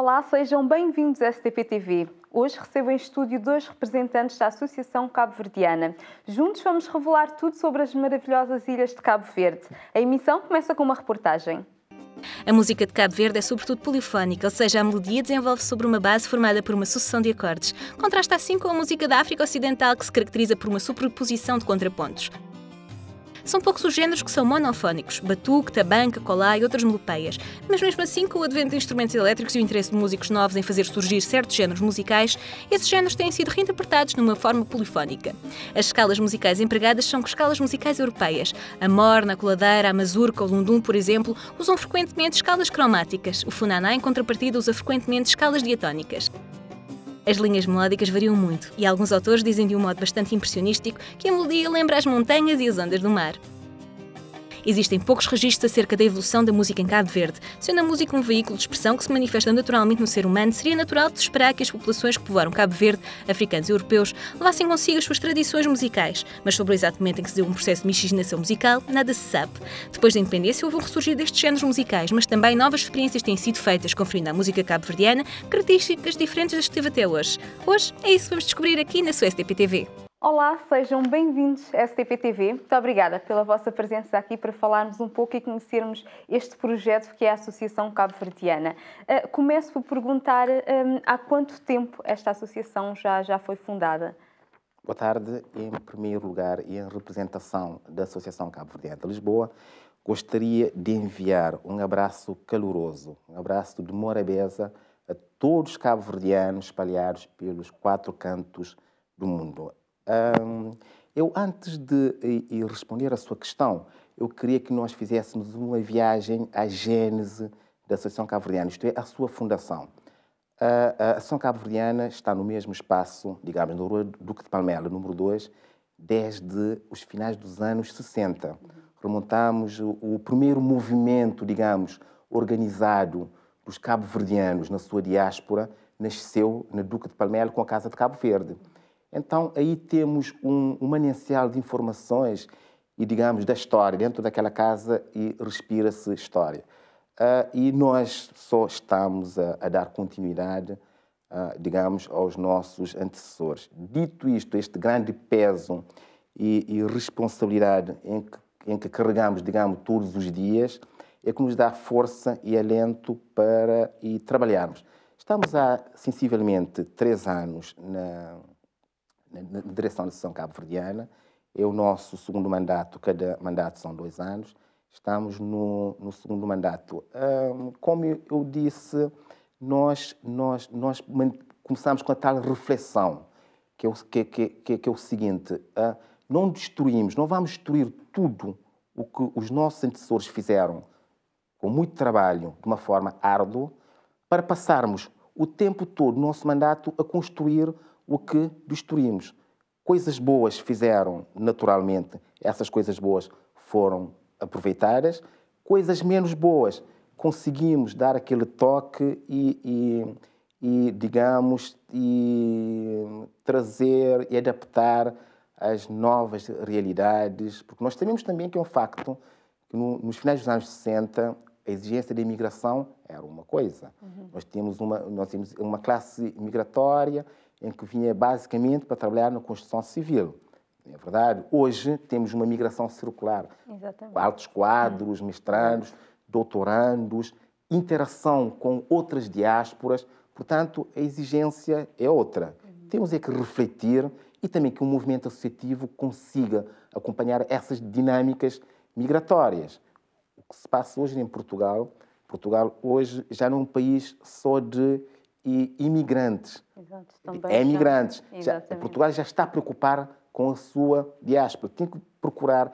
Olá, sejam bem-vindos à STP TV. Hoje recebo em estúdio dois representantes da Associação Cabo-Verdiana. Juntos vamos revelar tudo sobre as maravilhosas ilhas de Cabo Verde. A emissão começa com uma reportagem. A música de Cabo Verde é sobretudo polifónica, ou seja, a melodia desenvolve sobre uma base formada por uma sucessão de acordes. Contrasta assim com a música da África Ocidental, que se caracteriza por uma superposição de contrapontos. São poucos os géneros que são monofónicos, batuque, tabanca, colá e outras melopeias, mas mesmo assim, com o advento de instrumentos elétricos e o interesse de músicos novos em fazer surgir certos géneros musicais, esses géneros têm sido reinterpretados numa forma polifónica. As escalas musicais empregadas são escalas musicais europeias. A morna, a coladeira, a mazurca, o lundum, por exemplo, usam frequentemente escalas cromáticas. O funaná, em contrapartida, usa frequentemente escalas diatónicas. As linhas melódicas variam muito e alguns autores dizem de um modo bastante impressionístico que a melodia lembra as montanhas e as ondas do mar. Existem poucos registros acerca da evolução da música em Cabo Verde. Sendo a música um veículo de expressão que se manifesta naturalmente no ser humano, seria natural de esperar que as populações que povoaram Cabo Verde, africanos e europeus, levassem consigo as suas tradições musicais. Mas sobre o exato momento em que se deu um processo de miscigenação musical, nada se sabe. Depois da independência, houve um ressurgir destes géneros musicais, mas também novas experiências têm sido feitas, conferindo à música cabo-verdiana características diferentes das que teve até hoje. Hoje é isso que vamos descobrir aqui na sua STPTV. Olá, sejam bem-vindos à STPTV. Muito obrigada pela vossa presença aqui para falarmos um pouco e conhecermos este projeto que é a Associação Cabo-Verdiana. Uh, começo por perguntar um, ehm, há quanto tempo esta associação já, já foi fundada? Boa tarde. Em primeiro lugar, e em representação da Associação Cabo-Verdiana de Lisboa, gostaria de enviar um abraço caloroso, um abraço de morabeza a todos os cabo-verdianos espalhados pelos quatro cantos do mundo. Um, eu, antes de responder à sua questão, eu queria que nós fizéssemos uma viagem à gênese da Associação Cabo-Verdiana, isto é, à sua fundação. A, Associação Cabo-Verdiana está no mesmo espaço, digamos, na Rua Duque de Palmela, número 2, desde os finais dos anos 60. Remontamos o, primeiro movimento, digamos, organizado dos cabo-verdianos na sua diáspora, nasceu na Duque de Palmela com a Casa de Cabo Verde. Então, aí temos um, um manancial de informações e, digamos, da história. Dentro daquela casa e respira-se história. Uh, e nós só estamos a, a dar continuidade, uh, digamos, aos nossos antecessores. Dito isto, este grande peso e, e responsabilidade em que, em que, carregamos, digamos, todos os dias, é que nos dá força e alento para e trabalharmos. Estamos há sensivelmente três anos na, na direção da Associação cabo Verdeana É o nosso segundo mandato, cada mandato são dois anos. Estamos no, no segundo mandato. Um, como eu disse, nós, nós, nós começamos com a tal reflexão, que é o, que, que, que é o seguinte: uh, não destruímos, não vamos destruir tudo o que os nossos antecessores fizeram com muito trabalho, de uma forma árdua, para passarmos o tempo todo, nosso mandato, a construir o que destruímos. Coisas boas fizeram naturalmente, essas coisas boas foram aproveitadas, coisas menos boas conseguimos dar aquele toque e, e e, digamos, e trazer e adaptar às novas realidades, porque nós sabemos também que é um facto que no, nos finais dos anos 60 a exigência da imigração era uma coisa. Uhum. Nós tínhamos uma, nós tínhamos uma classe migratória em que vinha basicamente para trabalhar na construção civil. É verdade, hoje temos uma migração circular. Exatamente. Altos quadros, mestrandos, doutorandos, interação com outras diásporas. Portanto, a exigência é outra. Uhum. Temos é que refletir e também que o movimento associativo consiga acompanhar essas dinâmicas migratórias. O que se passa hoje em Portugal, Portugal hoje já não é um país só de e imigrantes. Exato, também. É imigrantes. Já, Portugal já está a preocupar com a sua diáspora. Tem que procurar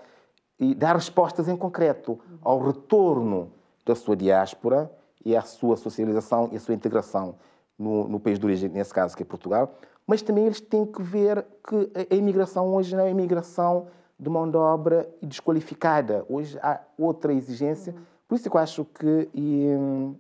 e dar respostas em concreto ao retorno da sua diáspora e à sua socialização e à sua integração no, no país de origem, nesse caso que é Portugal. Mas também eles têm que ver que a imigração hoje não é imigração de mão de obra desqualificada. Hoje há outra exigência. Uhum por isso é eu acho que e, uh,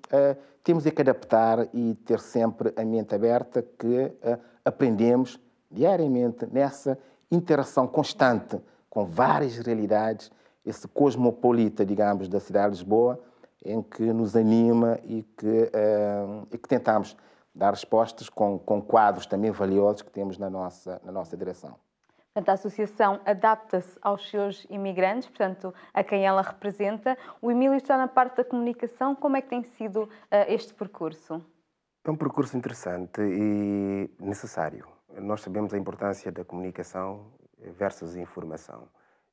temos é que adaptar e ter sempre a mente aberta que uh, aprendemos diariamente nessa interação constante com várias realidades, esse cosmopolita, digamos, da cidade de Lisboa, em que nos anima e que, uh, e que tentamos dar respostas com, com quadros também valiosos que temos na nossa, na nossa direção. Portanto, a associação adapta-se aos seus imigrantes, portanto, a quem ela representa. O Emílio está na parte da comunicação. Como é que tem sido uh, este percurso? É um percurso interessante e necessário. Nós sabemos a importância da comunicação versus informação.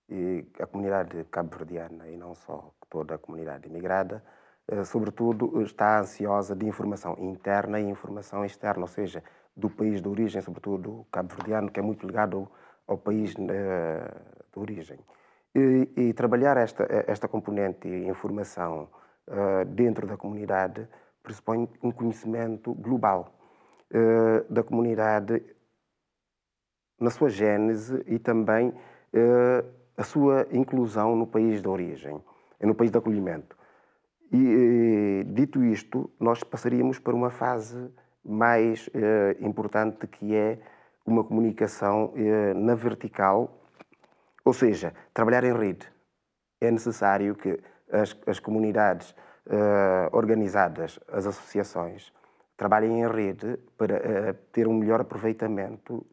E a comunidade cabo-verdiana, e não só toda a comunidade imigrada, eh, sobretudo está ansiosa de informação interna e informação externa, ou seja, do país de origem, sobretudo cabo-verdiano, que é muito ligado ao país eh, de origem. E, e, trabalhar esta, esta componente informação formação eh, dentro da comunidade pressupõe um conhecimento global eh, da comunidade na sua gênese e também a sua inclusão no país de origem, no país de acolhimento. E, dito isto, nós passaríamos para uma fase mais importante que é uma comunicação eh, na vertical, ou seja, trabalhar em rede. É necessário que as, as comunidades eh, organizadas, as associações, trabalhem em rede para eh, ter um melhor aproveitamento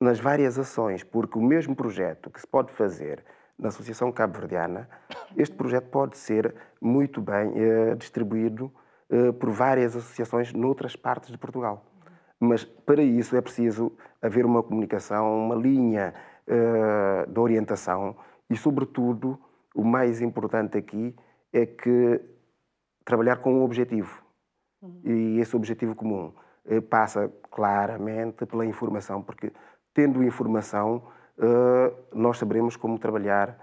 nas várias ações, porque o mesmo projeto que se pode fazer na Associação Cabo-Verdiana, este projeto pode ser muito bem distribuído por várias associações noutras partes de Portugal. Mas para isso é preciso haver uma comunicação, uma linha uh, de orientação e, sobretudo, o mais importante aqui é que trabalhar com um objetivo. Uhum. E esse objetivo comum eh, passa claramente pela informação, porque tendo informação, eh, nós saberemos como trabalhar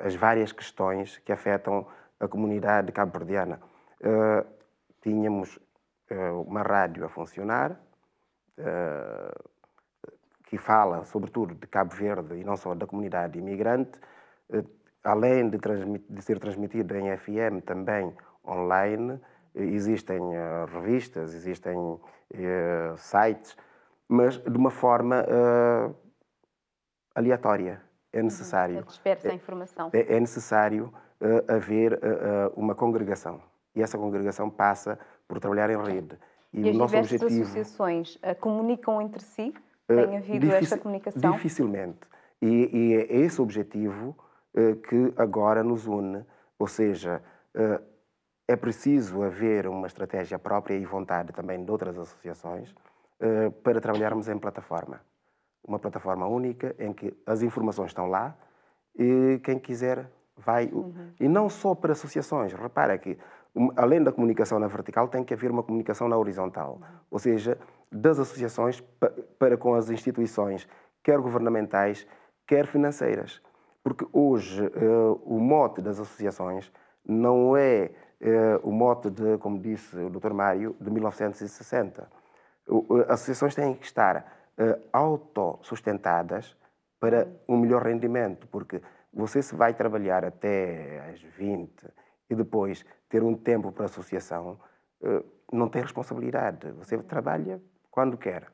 as várias questões que afetam a comunidade cabo-verdiana. tínhamos eh, uma rádio a funcionar, eh, que fala sobretudo de Cabo Verde e não só da comunidade imigrante, eh, além de, de ser transmitida em FM, também online, existem revistas, existem sites, mas de uma forma aleatória. É uhum. necessário. É dispersa a é, informação. É, é necessário haver uma congregação. E essa congregação passa por trabalhar em rede. E, e as nosso objetivo... associações uh, comunicam entre si? Eh, Tem havido essa esta comunicação? Dificilmente. E, e, é esse objetivo uh, que agora nos une. Ou seja, uh, é preciso haver uma estratégia própria e vontade também de outras associações uh, para trabalharmos em plataforma. Uma plataforma única em que as informações estão lá e quem quiser vai. Uhum. E não só para associações. Repara que além da comunicação na vertical, tem que haver uma comunicação na horizontal, ou seja, das associações para com as instituições, quer governamentais, quer financeiras. Porque hoje eh, o mote das associações não é eh, o mote de, como disse o Dr. Mário, de 1960. As associações têm que estar eh, autossustentadas para um melhor rendimento, porque você se vai trabalhar até às 20 e depois ter um tempo para a associação, eh, não tem responsabilidade. Você trabalha quando quer.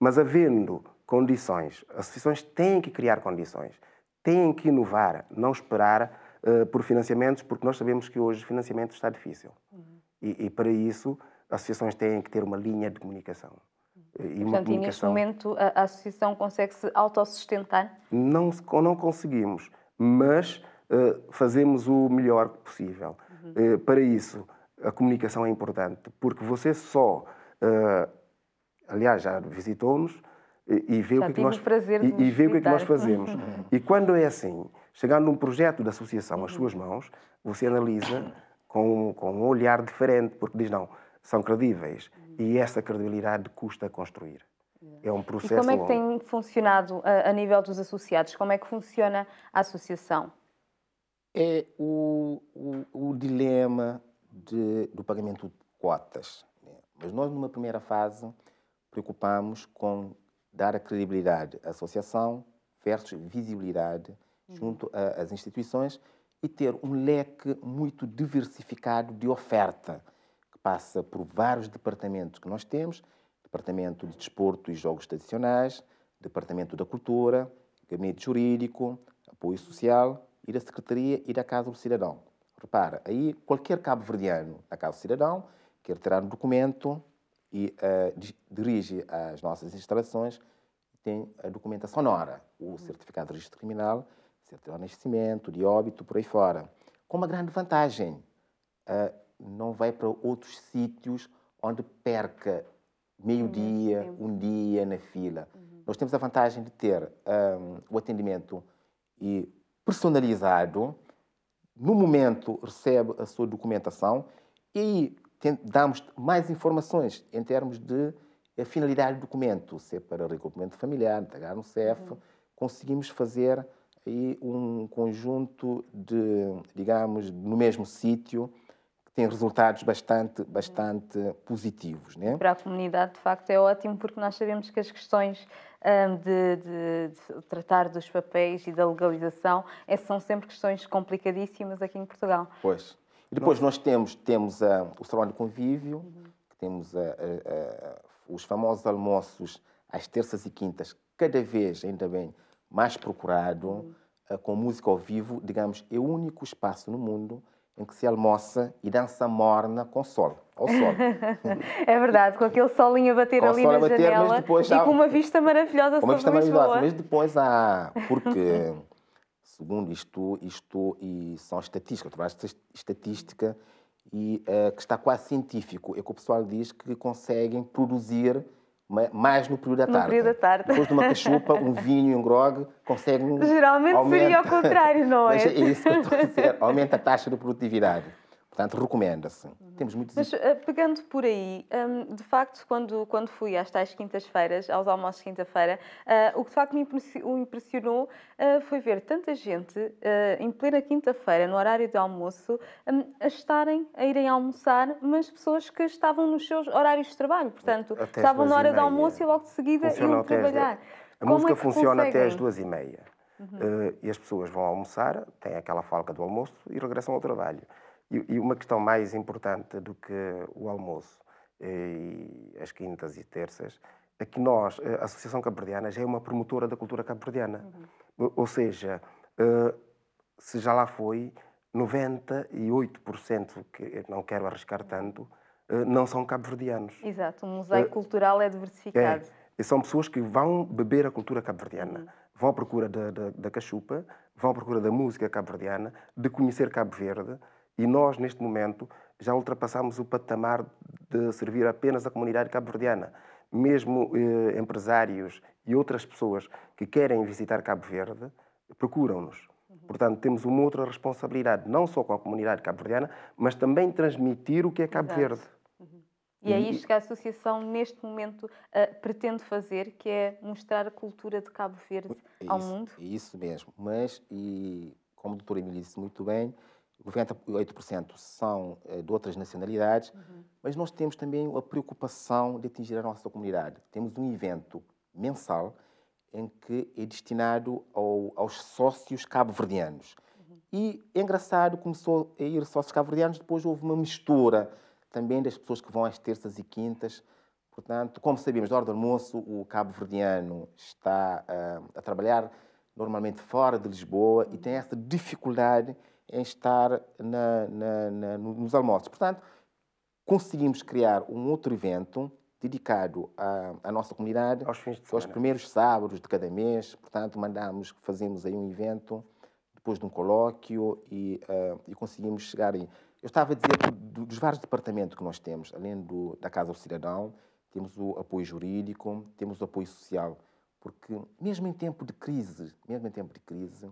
Mas havendo condições, associações têm que criar condições, têm que inovar, não esperar uh, por financiamentos, porque nós sabemos que hoje o financiamento está difícil. Uhum. E, e, para isso, associações têm que ter uma linha de comunicação. E Portanto, comunicação... e neste momento a, a associação consegue se autossustentar? Não, não conseguimos, mas eh, fazemos o melhor possível. Uhum. Eh, para isso, a comunicação é importante, porque você só. Eh, aliás, já visitou-nos e, e vê, o que, é que nós, e, e vê o que, é que nós fazemos. E quando é assim, chegando num projeto da associação às uhum. suas mãos, você analisa com, com um olhar diferente, porque diz: não, são credíveis. Uhum. E essa credibilidade custa construir. É um processo. E como é que longo. tem funcionado a, a nível dos associados? Como é que funciona a associação? é o, o, o dilema de, do pagamento de cotas. Né? Mas nós, numa primeira fase, preocupamos com dar a credibilidade à associação versus visibilidade hum. junto às instituições e ter um leque muito diversificado de oferta, que passa por vários departamentos que nós temos, Departamento de Desporto e Jogos Tradicionais, Departamento da Cultura, Gabinete Jurídico, Apoio Social, ir à secretaria, ir à casa do cidadão. Repara, aí qualquer cabo-verdiano na casa do cidadão quer tirar um documento e uh, dirige às nossas instalações tem a documentação nora, o certificado de registro criminal, certidão de nascimento, de óbito, por aí fora. Com uma grande vantagem, uh, não vai para outros sítios onde perca meio-dia, um dia na fila. Uhum. Nós temos a vantagem de ter um, ehm, o atendimento e personalizado, no momento recebe a sua documentação e damos mais informações em termos de a finalidade do documento, se é para recolhimento familiar, entregar no CEF, uhum. conseguimos fazer aí um conjunto de, digamos, no mesmo sítio, que tem resultados bastante, uhum. bastante positivos. Né? Para a comunidade, de facto, é ótimo, porque nós sabemos que as questões de, de, de, tratar dos papéis e da legalização, essas é, são sempre questões complicadíssimas aqui em Portugal. Pois. E depois é? nós temos, temos uh, o trabalho de convívio, uhum. temos uh, uh, os famosos almoços às terças e quintas, cada vez, ainda bem, mais procurado, uhum. com música ao vivo. Digamos, é o único espaço no mundo em que se almoça e dança morna com sol. Ao sol. é verdade, com aquele solinho a bater com ali na bater, janela depois, e há... com uma vista maravilhosa com uma vista maravilhosa, mas depois há... Porque, segundo isto, isto e são estatísticas, trabalho de estatística, e uh, que está quase científico, é que o pessoal diz que conseguem produzir mais no período da tarde. No período da tarde. Depois de uma cachupa, um vinho e um grog, conseguem... Geralmente aumenta... seria ao contrário, não é? Mas é isso que eu estou a dizer. Aumenta a taxa de produtividade. Portanto, recomenda-se. Uhum. Temos muitos... Mas eh, pegando por aí, hum, de facto, quando, quando fui às tais quintas-feiras, aos almoços de quinta-feira, eh, o que de facto me impressionou eh, foi ver tanta gente em plena quinta-feira, no horário de almoço, hum, a estarem, a irem almoçar, mas pessoas que estavam nos seus horários de trabalho. Portanto, até estavam na hora do almoço e logo de seguida iam trabalhar. A é música é funciona conseguem? até às duas e meia. Uhum. Uh, e as pessoas vão almoçar, têm aquela falca do almoço e regressam ao trabalho. E, e uma questão mais importante do que o almoço, eh, e as quintas e terças, é que nós, eh, a Associação Cabo-Verdiana, já é uma promotora da cultura cabo-verdiana. Uhum. Ou seja, eh, se já lá foi, 98%, que não quero arriscar tanto, não são cabo-verdianos. Exato, o um museu cultural é diversificado. É, são pessoas que vão beber a cultura cabo-verdiana, uhum. vão à procura da, da, da cachupa, vão à procura da música cabo-verdiana, de conhecer Cabo Verde e nós, neste momento, já ultrapassamos o patamar de servir apenas a comunidade cabo-verdiana. Mesmo eh, empresários e outras pessoas que querem visitar Cabo Verde procuram-nos. Uhum. Portanto, temos uma outra responsabilidade, não só com a comunidade cabo-verdiana, mas também transmitir o que é Cabo Exato. Verde. Uhum. E é isto que a associação, neste momento, uh, pretende fazer, que é mostrar a cultura de Cabo Verde é isso, ao mundo. É isso mesmo. Mas, e como o doutor Emílio disse muito bem, 98% são eh, de outras nacionalidades, uhum. mas nós temos também a preocupação de atingir a nossa comunidade. Temos um evento mensal em que é destinado ao, aos sócios cabo-verdianos. Uhum. E é engraçado, começou a ir sócios cabo-verdianos, depois houve uma mistura também das pessoas que vão às terças e quintas. Portanto, como sabemos, na hora do almoço, o cabo-verdiano está uh, a trabalhar normalmente fora de Lisboa uhum. e tem essa dificuldade em estar na, na, na, nos almoços. Portanto, conseguimos criar um outro evento dedicado à, à nossa comunidade aos, aos, primeiros sábados de cada mês. Portanto, mandamos, fazemos aí um evento depois de um colóquio e, uh, e conseguimos chegar aí. Eu estava a dizer que dos vários departamentos que nós temos, além do, da Casa do Cidadão, temos o apoio jurídico, temos o apoio social, porque mesmo em tempo de crise, mesmo em tempo de crise,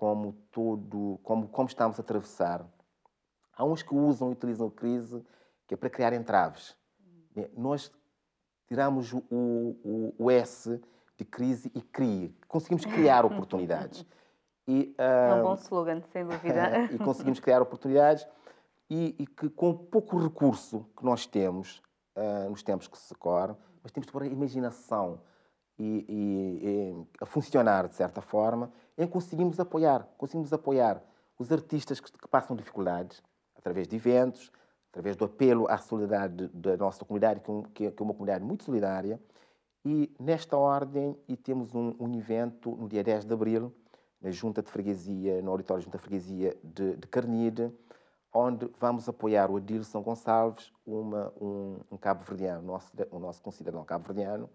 como todo, como, como estamos a atravessar. Há uns que usam e utilizam a crise que é para criar entraves. Hum. Nós tiramos o, o, o S de crise e cria. Conseguimos criar oportunidades. E, uh, é um ah, bom slogan, sem dúvida. e conseguimos criar oportunidades e, e, que com pouco recurso que nós temos, uh, nos tempos que se correm, mas temos de pôr a imaginação, e, e, e, a funcionar de certa forma, em conseguimos apoiar, conseguimos apoiar os artistas que, que, passam dificuldades através de eventos, através do apelo à solidariedade da nossa comunidade, é é, que, é uma comunidade muito solidária. E nesta ordem, e temos um, um evento no dia 10 de abril, na Junta de Freguesia, no Auditório Junta de Freguesia de, de Carnide, onde vamos apoiar o Adilson Gonçalves, uma, um, um cabo-verdiano, nosso, o nosso concidadão cabo-verdiano,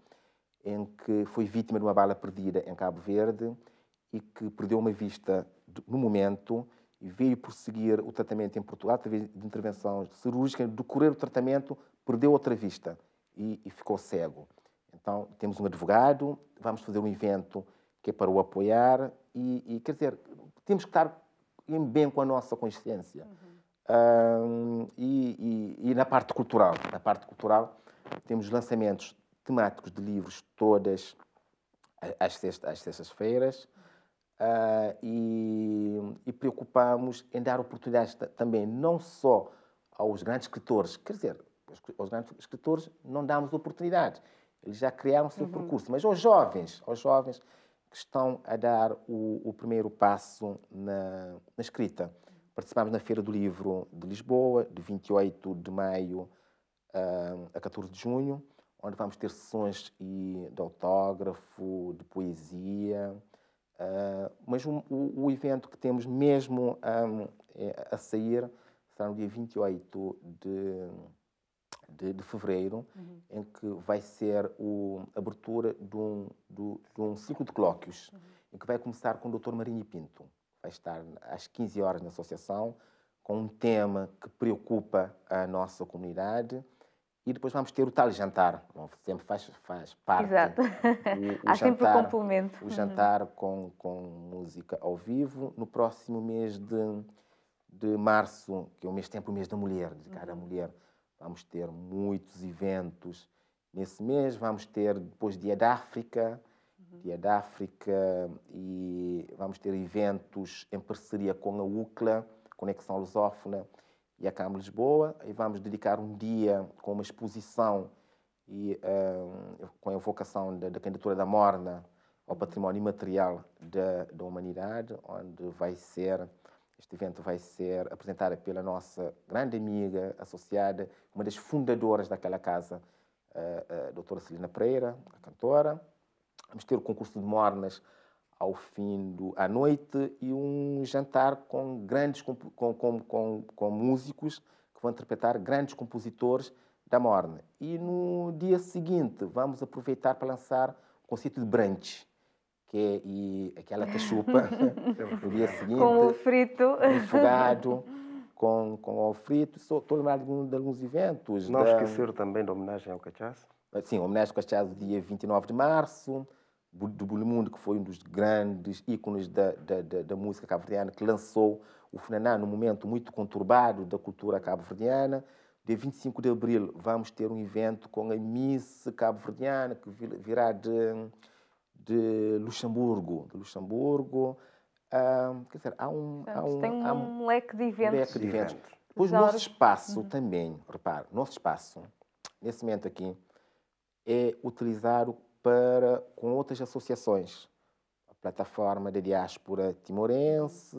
em que foi vítima de uma bala perdida em Cabo Verde e que perdeu uma vista no momento e veio prosseguir o tratamento em Portugal através de intervenção cirúrgica, decorrer o tratamento, perdeu outra vista e, e ficou cego. Então, temos um advogado, vamos fazer um evento que é para o apoiar e, e quer dizer, temos que estar em bem com a nossa consciência. Uhum. Um, e, e, e, na parte cultural, na parte cultural, temos lançamentos temáticos de livros todas às, sextas-feiras uh, e, e preocupamos em dar oportunidades também não só aos grandes escritores, quer dizer, aos grandes escritores não damos oportunidade, eles já criaram o seu uhum. percurso, mas aos jovens, aos jovens que estão a dar o, o primeiro passo na, na escrita. Participámos na Feira do Livro de Lisboa, de 28 de maio uh, a 14 de junho onde vamos ter sessões de autógrafo, de poesia. Uh, mas o, o, evento que temos mesmo um, é, a sair será no dia 28 de, de, de fevereiro, uhum. em que vai ser a abertura de um, de um ciclo de colóquios, uhum. em que vai começar com o Dr. Marinho Pinto. Vai estar às 15 horas na associação, com um tema que preocupa a nossa comunidade e depois vamos ter o tal jantar. Sempre faz, faz parte. Exato. O, o Há jantar, sempre o complemento. O uhum. jantar uhum. com, com música ao vivo. No próximo mês de, de março, que é o mês tempo, o mês da mulher, de cada uhum. mulher, vamos ter muitos eventos. Nesse mês vamos ter depois Dia da África, uhum. Dia da África, e vamos ter eventos em parceria com a UCLA, Conexão Lusófona e a Câmara de Lisboa e vamos dedicar um dia com uma exposição e uh, com a evocação da, candidatura da Morna ao património imaterial da, humanidade, onde vai ser este evento vai ser apresentado pela nossa grande amiga associada, uma das fundadoras daquela casa, a, eh, a eh, doutora Celina Pereira, a cantora. Vamos ter o concurso de mornas ao fim da à noite e um jantar com grandes com, com, com, com músicos que vão interpretar grandes compositores da Morne. E no dia seguinte vamos aproveitar para lançar o concerto de Branche, que é e aquela cachupa no dia seguinte. Com o frito. Refogado. Com, com o frito, estou lembrado de, de alguns eventos. Não da... esquecer também da homenagem ao cachaço. Sim, homenagem ao cachaço, dia 29 de março do Bulimundo, que foi um dos grandes ícones da, da, da, da música cabo-verdiana, que lançou o Funaná num momento muito conturbado da cultura cabo-verdiana. Dia 25 de abril vamos ter um evento com a Miss cabo-verdiana, que virá de, de Luxemburgo. De Luxemburgo. Ah, quer dizer, há um, há um, tem há um leque de eventos. Leque de eventos. o nosso espaço uhum. também, repare, nosso espaço, nesse momento aqui, é utilizar para, com outras associações, a plataforma da diáspora timorense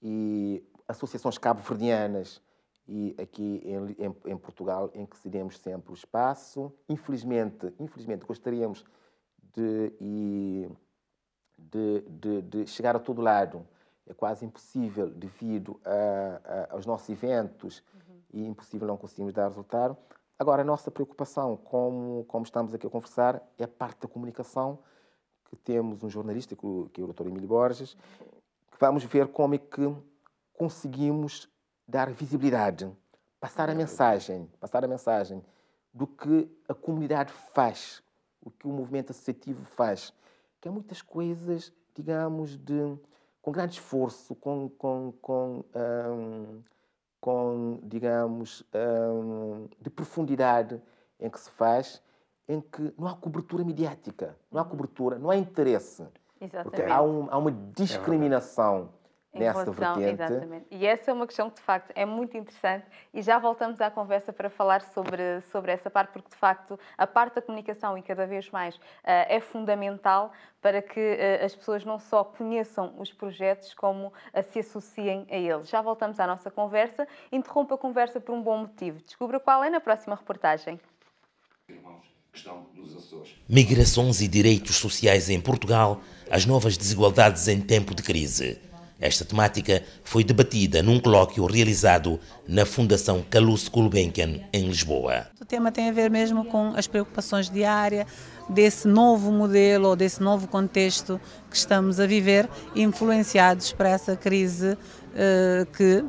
e associações cabo-verdianas e aqui em, em, em, Portugal em que cedemos sempre o espaço. Infelizmente, infelizmente gostaríamos de, de, de, de chegar a todo lado. É quase impossível devido a, a, aos nossos eventos uhum. e impossível não conseguimos dar resultado. Agora, a nossa preocupação, como, como estamos aqui a conversar, é a parte da comunicação, que temos um jornalista, que é o doutor Emílio Borges, que vamos ver como é que conseguimos dar visibilidade, passar a uhum. mensagem, passar a mensagem do que a comunidade faz, o que o movimento associativo faz, que há é muitas coisas, digamos, de com grande esforço, com, com, com hum, com, digamos, um, de profundidade em que se faz, em que não há cobertura mediática, não há cobertura, não há interesse. Exatamente. Porque há, um, há uma é discriminação em é nessa vertente. Exatamente. E essa é uma questão que, de facto, é muito interessante e já voltamos à conversa para falar sobre, sobre essa parte, porque, de facto, a parte da comunicação e cada vez mais uh, é fundamental para que uh, as pessoas não só conheçam os projetos, como uh, se associem a eles. Já voltamos à nossa conversa. Interrompa a conversa por um bom motivo. Descubra qual é na próxima reportagem. Irmãos que estão nos Açores. Migrações e direitos sociais em Portugal, as novas desigualdades em tempo de crise. Esta temática foi debatida num colóquio realizado na Fundação Calouste Gulbenkian, em Lisboa. O tema tem a ver mesmo com as preocupações diárias desse novo modelo ou desse novo contexto que estamos a viver, influenciados por essa crise eh, que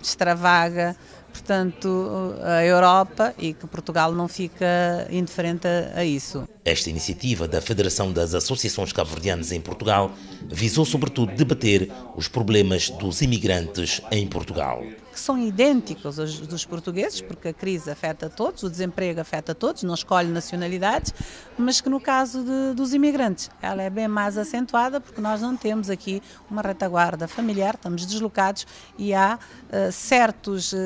extravaga portanto, a Europa e que Portugal não fica indiferente a, a isso. Esta iniciativa da Federação das Associações Cabo-Verdianas em Portugal visou, sobretudo, debater os problemas dos imigrantes em Portugal que são idênticos aos dos portugueses, porque a crise afeta todos, o desemprego afeta todos, não escolhe nacionalidades, mas que no caso de, dos imigrantes ela é bem mais acentuada, porque nós não temos aqui uma retaguarda familiar, estamos deslocados e há uh, certos uh,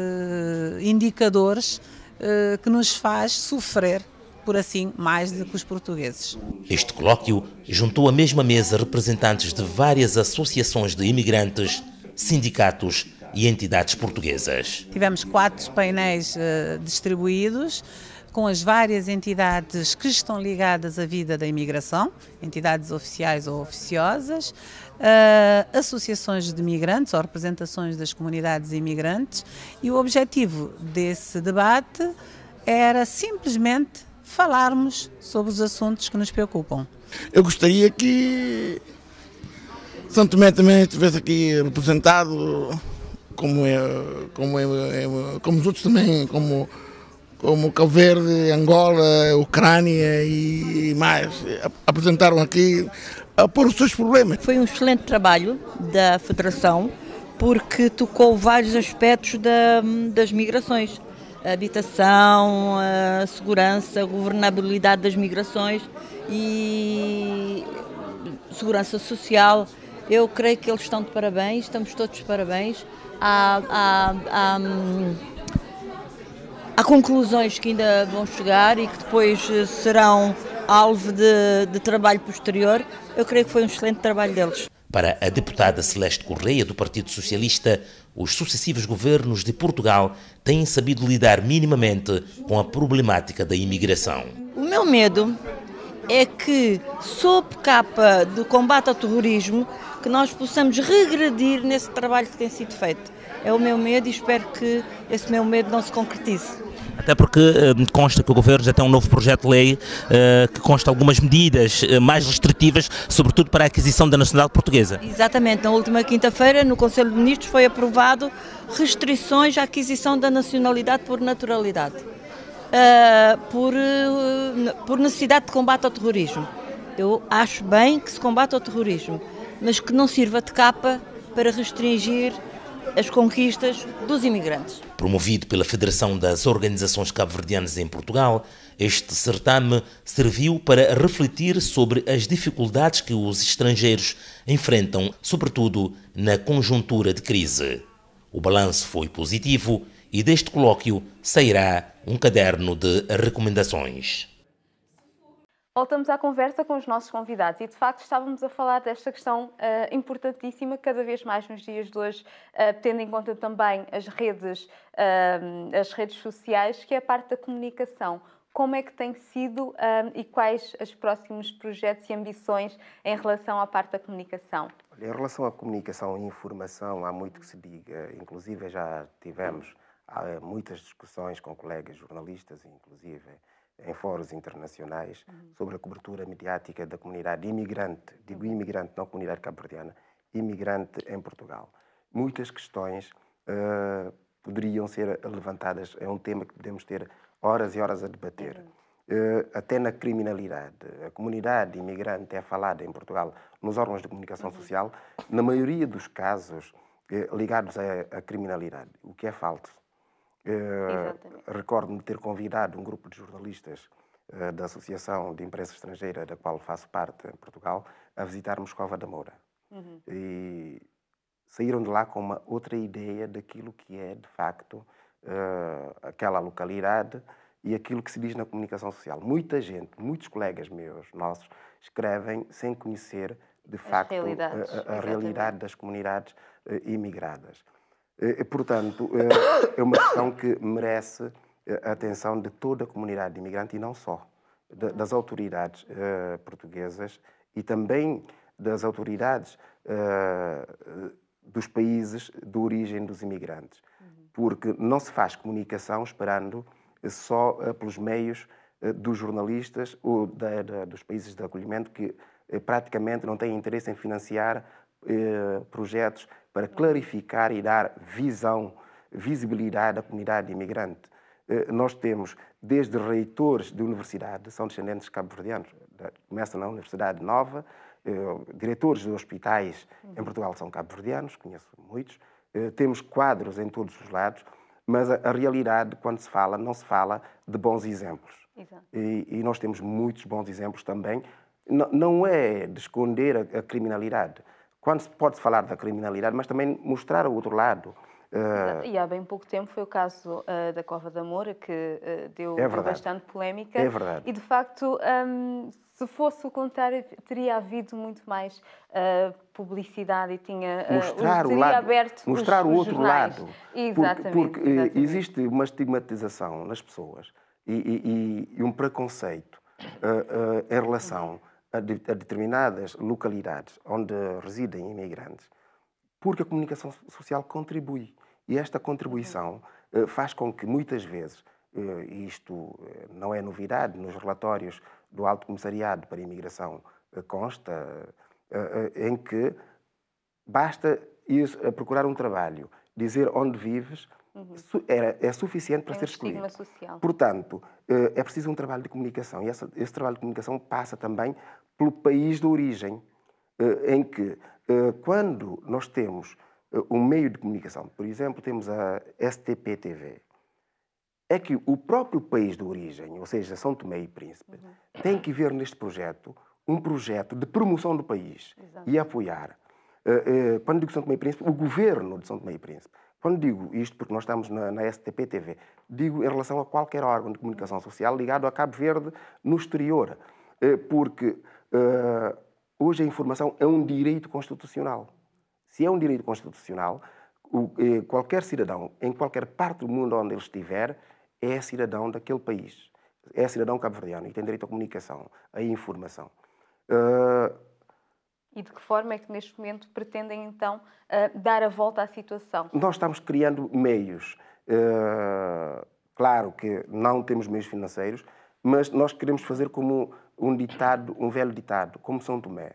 indicadores uh, que nos faz sofrer por assim mais do que os portugueses. Este colóquio juntou à mesma mesa representantes de várias associações de imigrantes, sindicatos e entidades portuguesas. Tivemos quatro painéis uh, distribuídos com as várias entidades que estão ligadas à vida da imigração, entidades oficiais ou oficiosas, uh, associações de imigrantes ou representações das comunidades imigrantes, e o objetivo desse debate era simplesmente falarmos sobre os assuntos que nos preocupam. Eu gostaria que Santo Tomé também estivesse aqui representado como, é, como, é, é, como os outros também, como, como Cabo Verde, Angola, Ucrânia e, mais, apresentaram aqui a pôr os seus problemas. Foi um excelente trabalho da Federação, porque tocou vários aspectos da, das migrações. habitação, a segurança, a governabilidade das migrações e segurança social. Eu creio que eles estão de parabéns, estamos todos de parabéns a, a, a, a hum, conclusões que ainda vão chegar e que depois eh, serão alvo de, de trabalho posterior. Eu creio que foi um excelente trabalho deles. Para a deputada Celeste Correia, do Partido Socialista, os sucessivos governos de Portugal têm sabido lidar minimamente com a problemática da imigração. O meu medo é que, sob capa do combate ao terrorismo, que nós possamos regredir nesse trabalho que tem sido feito. É o meu medo e espero que esse meu medo não se concretize. Até porque eh, consta que o Governo já tem um novo projeto de lei eh, que consta algumas medidas eh, mais restritivas, sobretudo para a aquisição da nacionalidade portuguesa. Exatamente, na última quinta-feira, no Conselho de Ministros, foi aprovado restrições à aquisição da nacionalidade por naturalidade, uh, por, uh, por necessidade de combate ao terrorismo. Eu acho bem que se combate ao terrorismo, mas que não sirva de capa para restringir as conquistas dos imigrantes. Promovido pela Federação das Organizações Cabo-Verdianas em Portugal, este certame serviu para refletir sobre as dificuldades que os estrangeiros enfrentam, sobretudo na conjuntura de crise. O balanço foi positivo e deste colóquio sairá um caderno de recomendações. Voltamos à conversa com os nossos convidados e, de facto, estávamos a falar desta questão uh, importantíssima, cada vez mais nos dias de hoje, uh, tendo em conta também as redes, uh, as redes sociais, que é a parte da comunicação. Como é que tem sido um, e quais os próximos projetos e ambições em relação à parte da comunicação? Olha, em relação à comunicação e informação, há muito que se diga. Inclusive, já tivemos muitas discussões com colegas jornalistas, inclusive em fóruns internacionais uhum. sobre a cobertura mediática da comunidade imigrante, digo uhum. imigrante, não comunidade cabo-verdiana, imigrante em Portugal. Muitas questões uh, poderiam ser levantadas, é um tema que podemos ter horas e horas a debater. Uhum. Uh, até na criminalidade. A comunidade imigrante é falada em Portugal nos órgãos de comunicação uhum. social, na maioria dos casos eh, ligados à criminalidade, o que é falso. Uh, Recordo-me ter convidado um grupo de jornalistas eh, da Associação de Imprensa Estrangeira, da qual faço parte em Portugal, a visitar Moscova da Moura. Uhum. E saíram de lá com uma outra ideia daquilo que é, de facto, uh, aquela localidade e aquilo que se diz na comunicação social. Muita gente, muitos colegas meus, nossos, escrevem sem conhecer, de As facto, a, a realidade das comunidades imigradas. Eh, e, portanto, eh, é uma questão que merece eh, a atenção de toda a comunidade imigrante e não só, de, das autoridades uh, portuguesas e também das autoridades uh, dos países de origem dos imigrantes. Uhum. Porque não se faz comunicação esperando só uh, pelos meios dos jornalistas ou da, da, dos países de acolhimento que praticamente não têm interesse em financiar eh, projetos para clarificar e dar visão, visibilidade à comunidade imigrante. Eh, nós temos desde reitores de universidades, são descendentes cabo-verdianos, começam na Universidade Nova, eh, diretores de hospitais em Portugal são cabo-verdianos, conheço muitos, temos quadros em todos os lados, mas a, realidade, quando se fala, não se fala de bons exemplos. E, e, nós temos muitos bons exemplos também. não é de esconder a, a criminalidade, quando se pode falar da criminalidade, mas também mostrar o outro lado. Uh... E há bem pouco tempo foi o caso uh, da Cova da Moura, que uh, deu, é deu, bastante polémica. É verdade. E, de facto, um, se fosse o contrário, teria havido muito mais publicidade e tinha mostrar os, o lado, aberto Mostrar os, o outro lado. Exatamente. Porque, porque exatamente. existe uma estigmatização nas pessoas e, e, e um preconceito em relação... Uhum a, de, a determinadas localidades onde residem imigrantes, porque a comunicação social contribui. E esta contribuição uhum. eh, faz com que muitas vezes, eh, isto eh, não é novidade, nos relatórios do Alto Comissariado para a Imigração consta em que basta ir a procurar um trabalho, dizer onde vives, uhum. é, suficiente para é ser um escolhido. Social. Portanto, é preciso um trabalho de comunicação e esse trabalho de comunicação passa também pelo país de origem, eh, em que, eh, quando nós temos eh, um meio de comunicação, por exemplo, temos a STP-TV, é que o próprio país de origem, ou seja, São Tomé e Príncipe, uhum. tem que ver neste projeto um projeto de promoção do país Exato. e apoiar. Quando digo São Tomé e Príncipe, o governo de São Tomé e Príncipe. Quando digo isto, porque nós estamos na, na STP-TV, digo em relação a qualquer órgão de comunicação social ligado a Cabo Verde no exterior. Porque Uh, hoje a informação é um direito constitucional. Se é um direito constitucional, o, eh, qualquer cidadão, em qualquer parte do mundo onde ele estiver, é cidadão daquele país. É cidadão cabo-verdiano e tem direito à comunicação, à informação. Uh, e de que forma é que neste momento pretendem então uh, dar a volta à situação? Nós estamos criando meios. Uh, claro que não temos meios financeiros, mas nós queremos fazer como um ditado, um velho ditado, como São Tomé,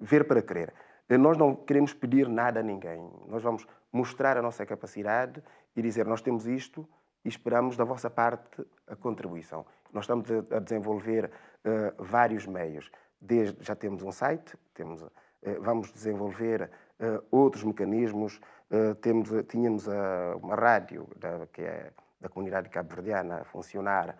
ver para crer. Nós não queremos pedir nada a ninguém. Nós vamos mostrar a nossa capacidade e dizer nós temos isto e esperamos da vossa parte a contribuição. Nós estamos a desenvolver uh, vários meios. Desde, já temos um site, temos, uh, vamos desenvolver uh, outros mecanismos. temos, tínhamos uma rádio da, que é da comunidade cabo-verdiana a funcionar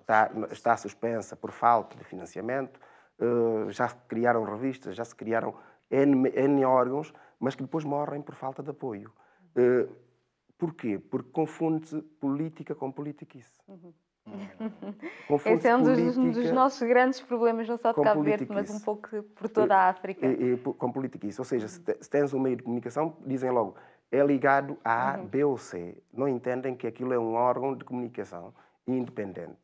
está, está suspensa por falta de financiamento, eh, já se criaram revistas, já se criaram N, N órgãos, mas que depois morrem por falta de apoio. Eh, porquê? Porque confunde-se política com politiquice. Uhum. Esse é um dos, dos, nossos grandes problemas, não só de Cabo Verde, mas um pouco por toda a eh, África. E, e, com politiquice. Ou seja, se, tens um meio de comunicação, dizem logo, é ligado a A, uhum. B ou C. Não entendem que aquilo é um órgão de comunicação independente.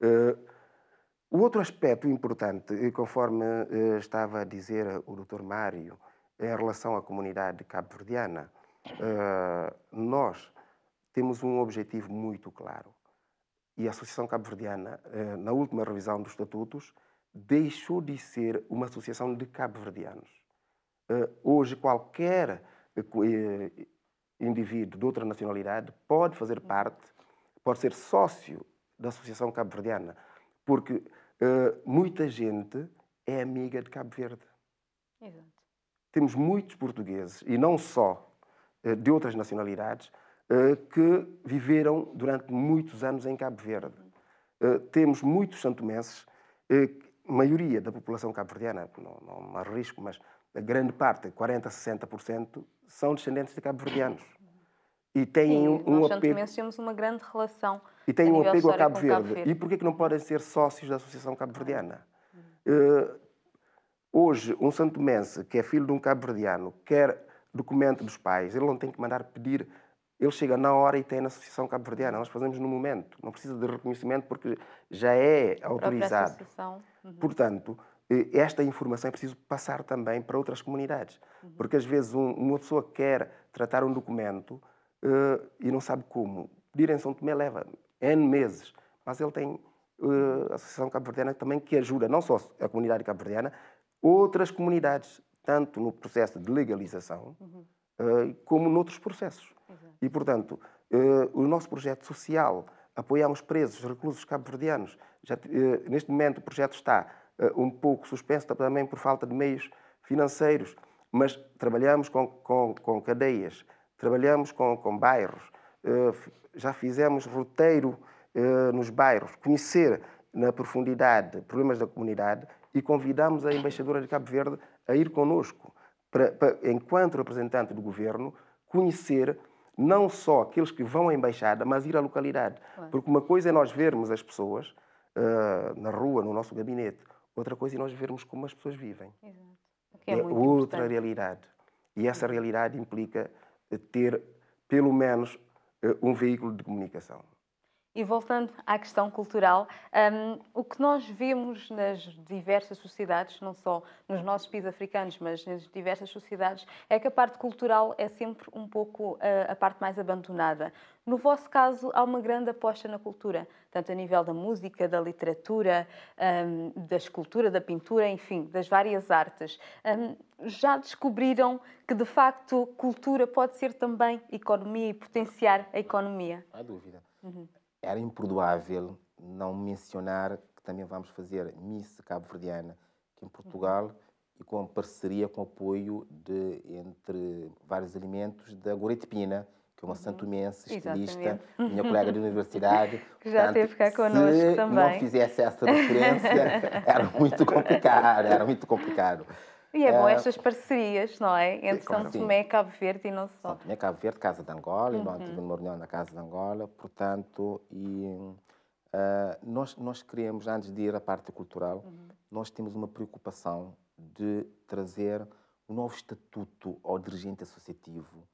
Eh, o outro aspecto importante, conforme eh, estava a dizer o Dr. Mário, é em relação à comunidade cabo-verdiana, eh, nós temos um objetivo muito claro. E a Associação Cabo-Verdiana, na última revisão dos estatutos, deixou de ser uma associação de cabo-verdianos. Hoje, qualquer indivíduo de outra nacionalidade pode fazer parte, pode ser sócio da Associação cabo Verdeana, porque uh, muita gente é amiga de Cabo Verde. Exato. Temos muitos portugueses, e não só uh, de outras nacionalidades, uh, que viveram durante muitos anos em Cabo Verde. temos muitos santomenses, a maioria da população cabo-verdiana, não, não me arrisco, mas a grande parte, 40%, 60%, são descendentes de cabo-verdianos. E têm Sim, um, um nós, temos uma grande relação e têm um apego a Cabo Verde. Cabo Verde. E porquê que não podem ser sócios da Associação Cabo ah. Verdeana? Uh, hoje, um Santo santomense que é filho de um cabo Verdeano, quer documento dos pais, ele não tem que mandar pedir ele chega na hora e tem na Associação Cabo Verdeana. Nós fazemos no momento. Não precisa de reconhecimento porque já é autorizado. Uhum. Portanto, eh, esta informação é preciso passar também para outras comunidades. Uhum. Porque às vezes um, uma pessoa quer tratar um documento uh, e não sabe como. Pedir em São Tomé leva N meses. Mas ele tem uh, a Associação Cabo-Verdiana também que ajuda não só a comunidade cabo-verdiana, outras comunidades, tanto no processo de legalização uhum. uh, como noutros processos. Exato. E, portanto, uh, o nosso projeto social, apoiamos presos, reclusos cabo-verdianos. Uh, neste momento o projeto está um pouco suspenso também por falta de meios financeiros, mas trabalhamos com, com, com cadeias, trabalhamos com, com bairros, eh, já fizemos roteiro eh, nos bairros, conhecer na profundidade problemas da comunidade e convidamos a embaixadora de Cabo Verde a ir conosco, para, para, enquanto representante do governo, conhecer não só aqueles que vão à embaixada, mas ir à localidade. Porque uma coisa é nós vermos as pessoas uh, na rua, no nosso gabinete, outra coisa é nós vermos como as pessoas vivem. Exato. É, é outra importante. realidade. E essa realidade implica ter, pelo menos, um veículo de comunicação. E voltando à questão cultural, um, o que nós vemos nas diversas sociedades, não só nos nossos países africanos, mas nas diversas sociedades, é que a parte cultural é sempre um pouco uh, a parte mais abandonada. No vosso caso, há uma grande aposta na cultura, tanto a nível da música, da literatura, um, da escultura, da pintura, enfim, das várias artes. Um, já descobriram que, de facto, cultura pode ser também economia e potenciar a economia? Há dúvida. Uhum era imperdoável não mencionar que também vamos fazer Miss Cabo Verdeana aqui em uhum. Portugal uhum. e com parceria, com apoio de, entre vários alimentos da Pina que é uma uhum. santumense, estilista, minha colega de universidade. que já teve cá connosco se também. Se não fizesse essa referência, era muito complicado, era muito complicado. E é bom eh, estas parcerias, não é? Entre claro. São Tomé, Cabo Verde e não só. São Tomé, Cabo Verde, Casa de Angola, uhum. e tive uma reunião na Casa de Angola, portanto, e uh, nós, nós queremos, antes de ir à parte cultural, uhum. nós temos uma preocupação de trazer um novo estatuto ao dirigente associativo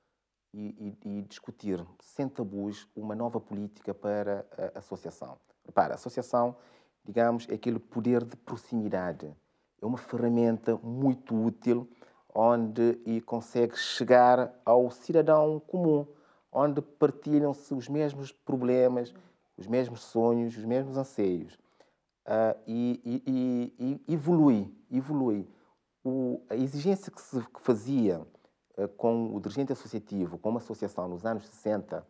e, e, e discutir, sem tabus, uma nova política para a associação. Repara, a associação, digamos, é aquele poder de proximidade é uma ferramenta muito útil onde e consegue chegar ao cidadão comum, onde partilham-se os mesmos problemas, os mesmos sonhos, os mesmos anseios. Uh, e, e, e, e, evolui, evolui. O, a exigência que se fazia uh, com o dirigente associativo, com uma associação nos anos 60,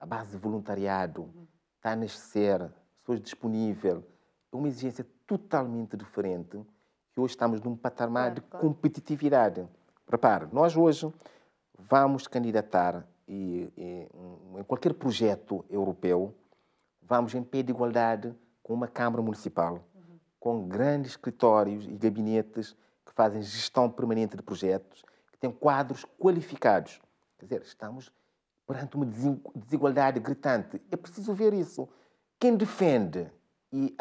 a base de voluntariado, está a nascer, pessoas disponíveis, é uma exigência totalmente diferente que hoje estamos num patamar claro, de claro. competitividade. Repare, nós hoje vamos candidatar e, e, em qualquer projeto europeu, vamos em pé de igualdade com uma Câmara Municipal, uhum. com grandes escritórios e gabinetes que fazem gestão permanente de projetos, que têm quadros qualificados. Quer dizer, estamos perante uma desigualdade gritante. É preciso ver isso. Quem defende e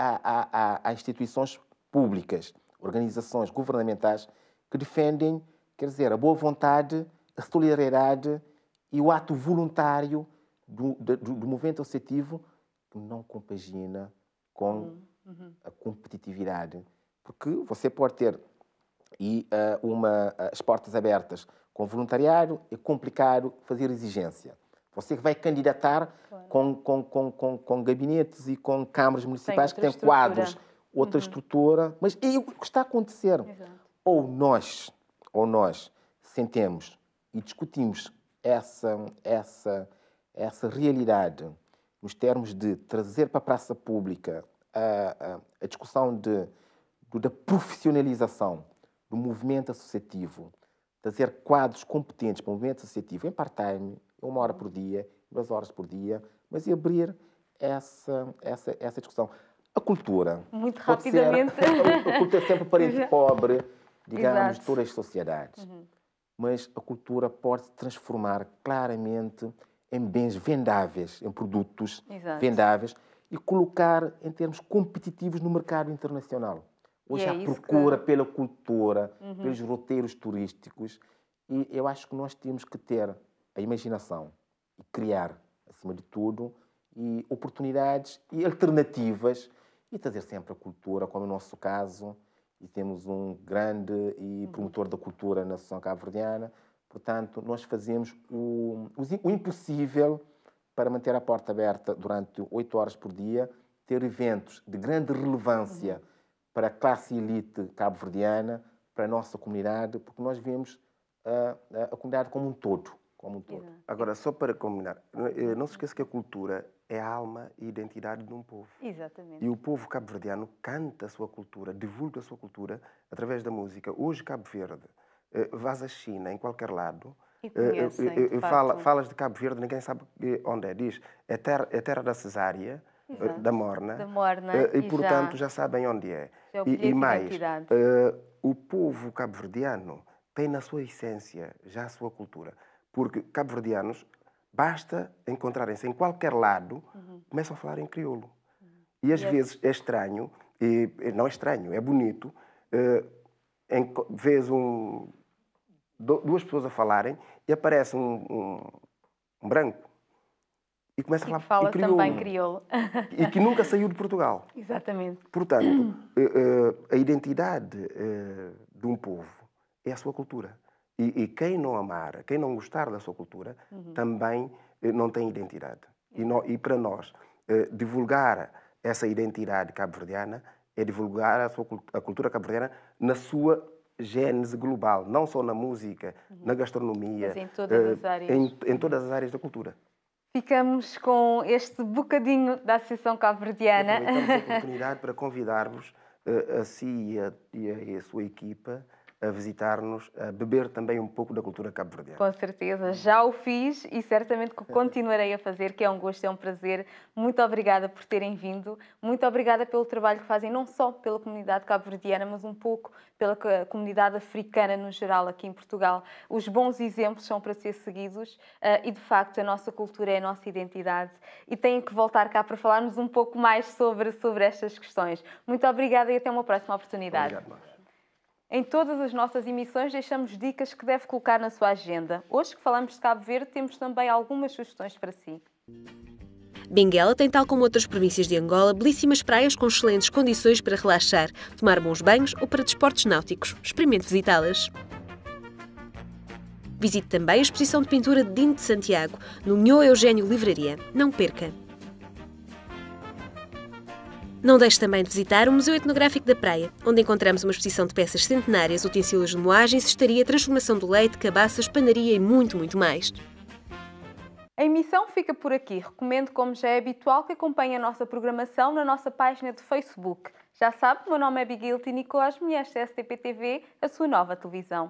instituições públicas organizações governamentais que defendem, quer dizer, a boa vontade, a solidariedade e o ato voluntário do, do, do movimento associativo que não compagina com uhum. uhum. a competitividade. Porque você pode ter e, uh, uma, ah, as portas abertas com voluntariado, é complicado fazer exigência. Você vai candidatar claro. com, com, com, com, com gabinetes e com câmaras municipais que têm quadros outra uhum. estrutura. Mas e é o que está a acontecer? Exato. Ou nós, ou nós sentemos e discutimos essa, essa, essa realidade nos termos de trazer para a praça pública a, a, a discussão de, de, da profissionalização do movimento associativo, trazer quadros competentes para o movimento associativo em part-time, uma hora por uhum. dia, duas horas por dia, mas e abrir essa, essa, essa discussão. A cultura. Muito rapidamente. Ser, a cultura é sempre parente pobre, digamos, Exato. de todas as sociedades. Uhum. Mas a cultura pode se transformar claramente em bens vendáveis, em produtos Exato. vendáveis e colocar em termos competitivos no mercado internacional. Hoje é procura que... pela cultura, uhum. pelos roteiros turísticos e eu acho que nós temos que ter a imaginação e criar, acima de tudo, e oportunidades e alternativas e trazer sempre a cultura, como no nosso caso, e temos um grande e uhum. promotor da cultura na Associação Cabo-Verdiana. Portanto, nós fazemos o, o, impossível para manter a porta aberta durante oito horas por dia, ter eventos de grande relevância uhum. para a classe elite cabo-verdiana, para a nossa comunidade, porque nós vemos a, a, a comunidade como um todo. Como um todo. Agora, só para combinar, é, eh, não se esqueça que a cultura é a alma e identidade de um povo. Exatamente. E o povo cabo-verdiano canta a sua cultura, divulga a sua cultura através da música. Hoje, Cabo Verde, uh, vás à China, em qualquer lado, e eh, eh, eh, fala, falas de Cabo Verde, ninguém sabe onde é. Diz, é terra, é terra da cesárea, Exato. da morna, da morna e, e, portanto, já, já, sabem onde é. é e, e, mais, uh, o povo cabo-verdiano tem na sua essência já a sua cultura. Porque cabo-verdianos Basta encontrarem-se em qualquer lado, uhum. começam a falar em crioulo. Uhum. E às e é vezes é... é estranho, e não é estranho, é bonito, uh, em, vês um, duas pessoas a falarem e aparece um, um, um branco e começa e a falar fala crioulo, também crioulo. e que nunca saiu de Portugal. Exatamente. Portanto, eh, eh, a identidade de um povo é a sua cultura. E, e, quem não amar, quem não gostar da sua cultura, uhum. também eh, não tem identidade. E, no, e para nós, eh, divulgar essa identidade cabo-verdiana é divulgar a, sua, a cultura cabo-verdiana na sua gênese global, não só na música, uhum. na gastronomia, Mas em eh, todas, eh, as áreas. Em, em todas as áreas da cultura. Ficamos com este bocadinho da Associação Cabo-Verdiana. Aproveitamos a oportunidade para convidar-vos eh, a si e a, e a sua equipa a visitar-nos, a beber também um pouco da cultura cabo-verdiana. Com certeza, já o fiz e certamente que continuarei a fazer, que é um gosto, é um prazer. Muito obrigada por terem vindo, muito obrigada pelo trabalho que fazem, não só pela comunidade cabo-verdiana, mas um pouco pela comunidade africana no geral aqui em Portugal. Os bons exemplos são para ser seguidos eh, e, de facto, a nossa cultura é a nossa identidade e têm que voltar cá para falarmos um pouco mais sobre, sobre estas questões. Muito obrigada e até uma próxima oportunidade. Obrigado, em todas as nossas emissões deixamos dicas que deve colocar na sua agenda. Hoje que falamos de Cabo Verde, temos também algumas sugestões para si. Benguela tem, tal como outras províncias de Angola, belíssimas praias com excelentes condições para relaxar, tomar bons banhos ou para desportos náuticos. Experimente visitá-las. Visite também a exposição de pintura de Dino de Santiago, no Nho Eugênio Livraria. Não perca! Não deixe também de visitar o Museu Etnográfico da Praia, onde encontramos uma exposição de peças centenárias, utensílios de moagem, cestaria, transformação do leite, cabaças, panaria e muito, muito mais. A emissão fica por aqui. Recomendo, como já é habitual, que acompanhe a nossa programação na nossa página de Facebook. Já sabe, meu nome é Biguilt e Nicolás Mulheres STP-TV, a sua nova televisão.